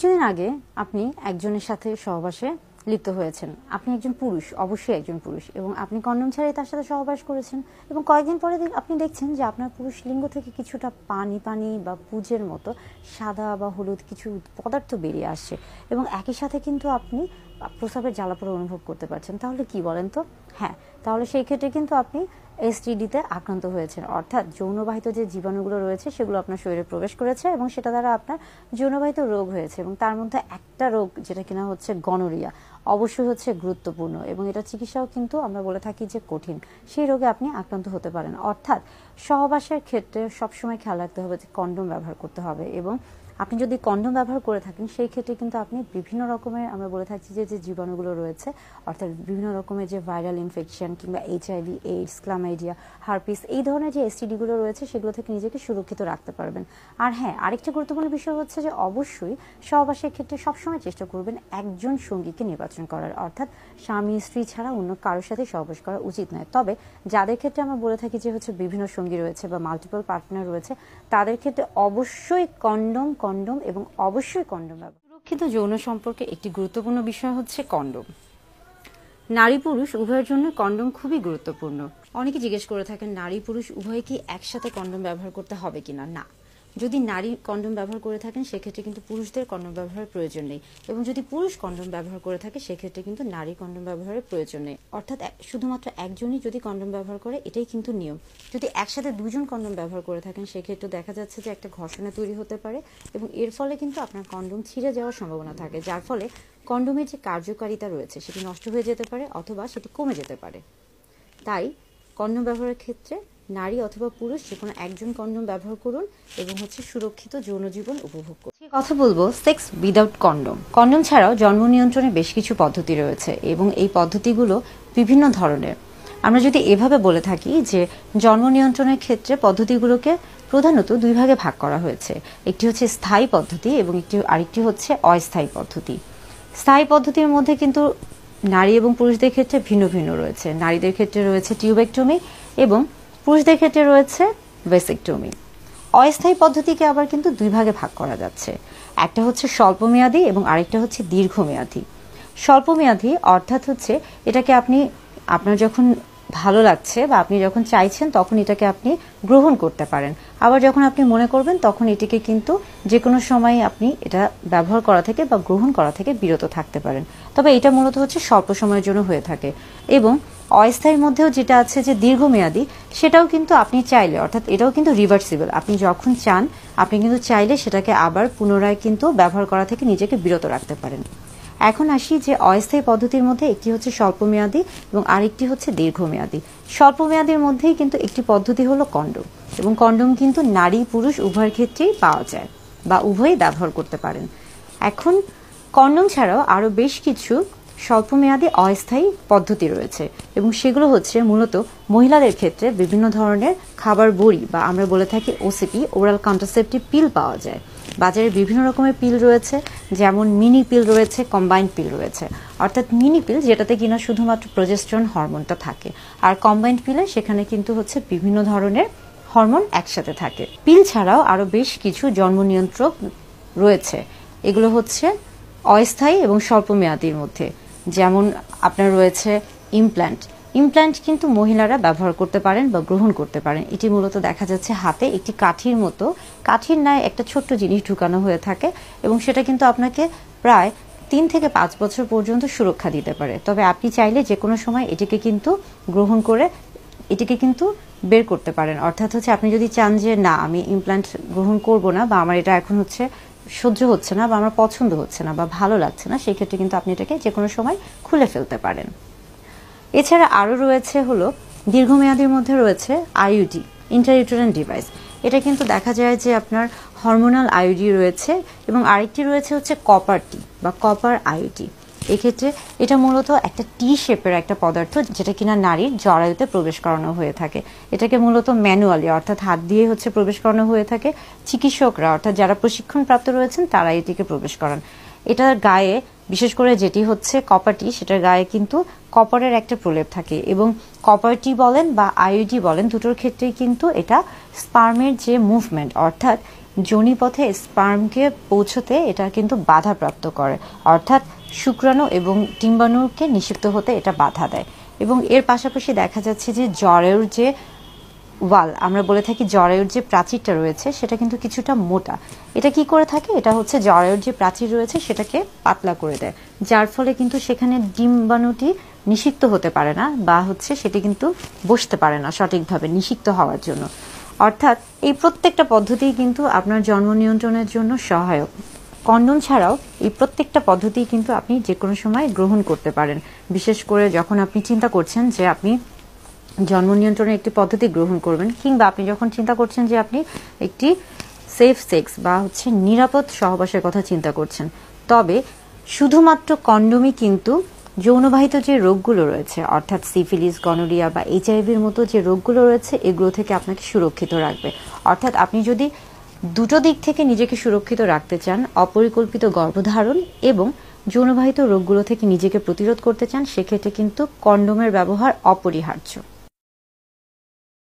কিছুদিন আগে আপনি একজনের সাথে সহবাসে লিপ্ত হয়েছেন আপনি একজন পুরুষ অবশ্যই একজন পুরুষ এবং আপনি কন্ডম ছাড়াই তার সাথে সহবাস করেছেন এবং কয়েকদিন পরে আপনি দেখছেন যে আপনার পুরুষ লিঙ্গ থেকে কিছুটা পানি পানি বা পুজের মতো সাদা বা হলুদ কিছু পদার্থ বেরিয়ে আসছে এবং একই সাথে কিন্তু আপনি প্রস্রাবের জ্বালাপোড়া অনুভব করতে পারছেন তাহলে কি বলেন তো হ্যাঁ তাহলে সেই ক্ষেত্রে কিন্তু আপনি এসটিডিতে আক্রান্ত হয়েছেন অর্থাৎ যৌনবাহিত যে জীবাণুগুলো রয়েছে সেগুলো আপনার শরীরে প্রবেশ করেছে এবং সেটা দ্বারা আপনার যৌনবাহিত রোগ হয়েছে এবং তার মধ্যে একটা রোগ যেটা কিনা হচ্ছে গনোরিয়া অবশ্যই হচ্ছে গুরুত্বপূর্ণ এবং এটা চিকিৎসাও কিন্তু আমরা বলে থাকি যে কঠিন সেই রোগে আপনি আক্রান্ত হতে পারেন অর্থাৎ সহবাসের ক্ষেত্রে সবসময় খেয়াল রাখতে হবে যে কন্ডম ব্যবহার করতে হবে এবং আপনি যদি কন্ডম ব্যবহার করে থাকেন সেই ক্ষেত্রে কিন্তু আপনি বিভিন্ন রকমের আমরা বলে থাকছি যে যে জীবাণুগুলো রয়েছে অর্থাৎ বিভিন্ন রকমের যে ভাইরাল ইনফেকশন কিংবা এইচআইভি এইডস ক্লামাইডিয়া হারপিস এই ধরনের যে এসটিডিগুলো রয়েছে সেগুলো থেকে নিজেকে সুরক্ষিত রাখতে পারবেন আর হ্যাঁ আরেকটা গুরুত্বপূর্ণ বিষয় হচ্ছে যে অবশ্যই সহবাসের ক্ষেত্রে সবসময় চেষ্টা করবেন একজন সঙ্গীকে নির্বাচন করার অর্থাৎ স্বামী স্ত্রী ছাড়া অন্য কারোর সাথে সহবাস করা উচিত নয় তবে যাদের ক্ষেত্রে আমরা বলে থাকি যে হচ্ছে বিভিন্ন সঙ্গী রয়েছে বা মাল্টিপল পার্টনার রয়েছে তাদের ক্ষেত্রে অবশ্যই কন্ডম কন্ডম এবং অবশ্যই কন্ডম ব্যবহার সুরক্ষিত যৌন সম্পর্কে একটি গুরুত্বপূর্ণ বিষয় হচ্ছে কন্ডম নারী পুরুষ উভয়ের জন্য কন্ডম খুবই গুরুত্বপূর্ণ অনেকে জিজ্ঞেস করে থাকেন নারী পুরুষ উভয়কে একসাথে কন্ডম ব্যবহার করতে হবে কিনা না যদি নারী কন্ডম ব্যবহার করে থাকেন সেক্ষেত্রে কিন্তু পুরুষদের কন্ডম ব্যবহারের প্রয়োজন নেই এবং যদি পুরুষ কন্ডম ব্যবহার করে থাকে সেক্ষেত্রে কিন্তু নারী কন্ডম ব্যবহারের প্রয়োজন নেই অর্থাৎ শুধুমাত্র একজনই যদি কন্ডম ব্যবহার করে এটাই কিন্তু নিয়ম যদি একসাথে দুজন কন্ডম ব্যবহার করে থাকেন সেক্ষেত্রে দেখা যাচ্ছে যে একটা ঘর্ষণা তৈরি হতে পারে এবং এর ফলে কিন্তু আপনার কন্ডম ছিঁড়ে যাওয়ার সম্ভাবনা থাকে যার ফলে কন্ডমের যে কার্যকারিতা রয়েছে সেটি নষ্ট হয়ে যেতে পারে অথবা সেটি কমে যেতে পারে তাই কন্ডম ব্যবহারের ক্ষেত্রে নারী অথবা পুরুষ যে কোনো একজন কন্ডম ব্যবহার করুন এবং হচ্ছে সুরক্ষিত যৌন জীবন উপভোগ করুন কথা বলবো সেক্স উইদাউট কন্ডম কন্ডম ছাড়াও জন্ম নিয়ন্ত্রণে বেশ কিছু পদ্ধতি রয়েছে এবং এই পদ্ধতিগুলো বিভিন্ন ধরনের আমরা যদি এভাবে বলে থাকি যে জন্ম নিয়ন্ত্রণের ক্ষেত্রে পদ্ধতিগুলোকে প্রধানত দুই ভাগে ভাগ করা হয়েছে একটি হচ্ছে স্থায়ী পদ্ধতি এবং একটি আরেকটি হচ্ছে অস্থায়ী পদ্ধতি স্থায়ী পদ্ধতির মধ্যে কিন্তু নারী এবং পুরুষদের ক্ষেত্রে ভিন্ন ভিন্ন রয়েছে নারীদের ক্ষেত্রে রয়েছে টিউবেক্টমি এবং পুরুষদের ক্ষেত্রে রয়েছে ভেসেকটমি অস্থায়ী পদ্ধতিকে আবার কিন্তু দুই ভাগে ভাগ করা যাচ্ছে একটা হচ্ছে স্বল্পমেয়াদী এবং আরেকটা হচ্ছে দীর্ঘমেয়াদী স্বল্পমেয়াদী অর্থাৎ হচ্ছে এটাকে আপনি আপনার যখন ভালো লাগছে বা আপনি যখন চাইছেন তখন এটাকে আপনি গ্রহণ করতে পারেন আবার যখন আপনি মনে করবেন তখন এটিকে কিন্তু যে কোনো সময় আপনি এটা ব্যবহার করা থেকে বা গ্রহণ করা থেকে বিরত থাকতে পারেন তবে এটা মূলত হচ্ছে স্বল্প সময়ের জন্য হয়ে থাকে এবং অস্থায়ীর মধ্যেও যেটা আছে যে দীর্ঘমেয়াদী সেটাও কিন্তু আপনি চাইলে অর্থাৎ এটাও কিন্তু রিভার্সিবল আপনি যখন চান আপনি কিন্তু চাইলে সেটাকে আবার পুনরায় কিন্তু ব্যবহার করা থেকে নিজেকে বিরত রাখতে পারেন এখন আসি যে অস্থায়ী পদ্ধতির মধ্যে একটি হচ্ছে স্বল্পমেয়াদী এবং আরেকটি হচ্ছে দীর্ঘমেয়াদী স্বল্পমেয়াদীর মধ্যেই কিন্তু একটি পদ্ধতি হলো কন্ডম এবং কন্ডম কিন্তু নারী পুরুষ উভয়ের ক্ষেত্রেই পাওয়া যায় বা উভয়ই ব্যবহার করতে পারেন এখন কন্ডম ছাড়াও আরও বেশ কিছু স্বল্পমেয়াদী অস্থায়ী পদ্ধতি রয়েছে এবং সেগুলো হচ্ছে মূলত মহিলাদের ক্ষেত্রে বিভিন্ন ধরনের খাবার বড়ি বা আমরা বলে থাকি ওসিপি ওরাল কন্ট্রাসেপটিভ পিল পাওয়া যায় বাজারে বিভিন্ন রকমের পিল রয়েছে যেমন মিনি পিল রয়েছে কম্বাইন্ড পিল রয়েছে অর্থাৎ মিনি পিল যেটাতে কিনা শুধুমাত্র প্রজেস্ট্রন হরমোনটা থাকে আর কম্বাইন্ড পিলে সেখানে কিন্তু হচ্ছে বিভিন্ন ধরনের হরমোন একসাথে থাকে পিল ছাড়াও আরও বেশ কিছু জন্ম নিয়ন্ত্রক রয়েছে এগুলো হচ্ছে অস্থায়ী এবং স্বল্প মেয়াদির মধ্যে যেমন আপনার রয়েছে ইমপ্ল্যান্ট ইমপ্ল্যান্ট কিন্তু মহিলারা ব্যবহার করতে পারেন বা গ্রহণ করতে পারেন এটি মূলত দেখা যাচ্ছে হাতে একটি কাঠির মতো কাঠির ন্যায় একটা ছোট্ট জিনিস ঢুকানো হয়ে থাকে এবং সেটা কিন্তু আপনাকে প্রায় তিন থেকে পাঁচ বছর পর্যন্ত সুরক্ষা দিতে পারে তবে আপনি চাইলে যে কোনো সময় এটিকে কিন্তু গ্রহণ করে এটিকে কিন্তু বের করতে পারেন অর্থাৎ হচ্ছে আপনি যদি চান যে না আমি ইমপ্ল্যান্ট গ্রহণ করব না বা আমার এটা এখন হচ্ছে সহ্য হচ্ছে না বা আমার পছন্দ হচ্ছে না বা ভালো লাগছে না সেক্ষেত্রে কিন্তু আপনি এটাকে যে কোনো সময় খুলে ফেলতে পারেন এছাড়া আরও রয়েছে হলো দীর্ঘমেয়াদের মধ্যে রয়েছে আইউডি ইন্টারইউটেরাইন ডিভাইস এটা কিন্তু দেখা যায় যে আপনার হরমোনাল আইউডি রয়েছে এবং আরেকটি রয়েছে হচ্ছে কপার টি বা কপার আইউডি এক্ষেত্রে এটা মূলত একটা টি শেপের একটা পদার্থ যেটা কিনা নারীর জরায়ুতে প্রবেশ করানো হয়ে থাকে এটাকে মূলত ম্যানুয়ালি অর্থাৎ হাত দিয়ে হচ্ছে প্রবেশ করানো হয়ে থাকে চিকিৎসকরা অর্থাৎ যারা প্রশিক্ষণপ্রাপ্ত রয়েছেন তারা এটিকে প্রবেশ করান এটার গায়ে বিশেষ করে যেটি হচ্ছে কপারটি সেটার গায়ে কিন্তু কপারের একটা প্রলেপ থাকে এবং কপারটি বলেন বা আইডি বলেন দুটোর ক্ষেত্রেই কিন্তু এটা স্পার্মের যে মুভমেন্ট অর্থাৎ জনিপথে স্পার্মকে পৌঁছতে এটা কিন্তু বাধাপ্রাপ্ত করে অর্থাৎ শুক্রাণু এবং ডিম্বাণুকে নিষিপ্ত হতে এটা বাধা দেয় এবং এর পাশাপাশি দেখা যাচ্ছে যে জ্বরের যে ওয়াল আমরা বলে থাকি জ্বরের যে প্রাচীরটা রয়েছে সেটা কিন্তু কিছুটা মোটা এটা কি করে থাকে এটা হচ্ছে জ্বরের যে প্রাচীর রয়েছে সেটাকে পাতলা করে দেয় যার ফলে কিন্তু সেখানে ডিম্বাণুটি নিষিক্ত হতে পারে না বা হচ্ছে সেটি কিন্তু বসতে পারে না সঠিকভাবে নিষিক্ত হওয়ার জন্য অর্থাৎ এই প্রত্যেকটা পদ্ধতিই কিন্তু আপনার জন্ম নিয়ন্ত্রণের জন্য সহায়ক কন্ডম ছাড়াও এই প্রত্যেকটা পদ্ধতি কিন্তু আপনি যে কোনো সময় গ্রহণ করতে পারেন বিশেষ করে যখন আপনি চিন্তা করছেন যে আপনি জন্ম নিয়ন্ত্রণের একটি পদ্ধতি গ্রহণ করবেন কিংবা আপনি যখন চিন্তা করছেন যে আপনি একটি সেফ সেক্স বা হচ্ছে নিরাপদ সহবাসের কথা চিন্তা করছেন তবে শুধুমাত্র কন্ডমই কিন্তু যৌনবাহিত যে রোগগুলো রয়েছে অর্থাৎ সিফিলিস গনোরিয়া বা এইচআইভির মতো যে রোগগুলো রয়েছে এগুলো থেকে আপনাকে সুরক্ষিত রাখবে অর্থাৎ আপনি যদি দুটো দিক থেকে নিজেকে সুরক্ষিত রাখতে চান অপরিকল্পিত গর্ভধারণ এবং যৌনবাহিত রোগগুলো থেকে নিজেকে প্রতিরোধ করতে চান সেক্ষেত্রে কিন্তু কন্ডোমের ব্যবহার অপরিহার্য